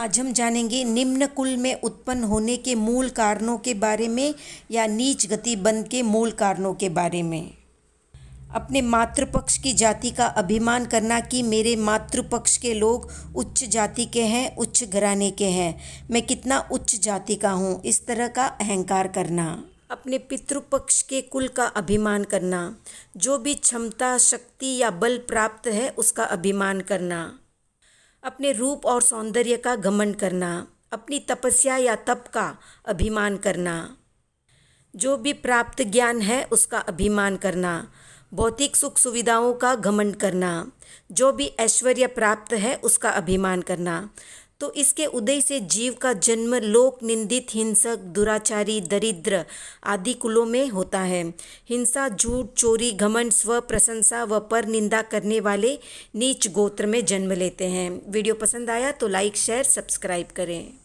आज हम जानेंगे निम्न कुल में उत्पन्न होने के मूल कारणों के बारे में या नीच गतिबंध के मूल कारणों के बारे में अपने मातृपक्ष की जाति का अभिमान करना कि मेरे मातृपक्ष के लोग उच्च जाति के हैं उच्च घराने के हैं मैं कितना उच्च जाति का हूँ इस तरह का अहंकार करना अपने पितृपक्ष के कुल का अभिमान करना जो भी क्षमता शक्ति या बल प्राप्त है उसका अभिमान करना अपने रूप और सौंदर्य का घमंड करना अपनी तपस्या या तप का अभिमान करना जो भी प्राप्त ज्ञान है उसका अभिमान करना भौतिक सुख सुविधाओं का घमंड करना जो भी ऐश्वर्य प्राप्त है उसका अभिमान करना तो इसके उदय से जीव का जन्म लोक निंदित हिंसक दुराचारी दरिद्र आदि कुलों में होता है हिंसा झूठ चोरी घमंड स्व प्रशंसा व पर निंदा करने वाले नीच गोत्र में जन्म लेते हैं वीडियो पसंद आया तो लाइक शेयर सब्सक्राइब करें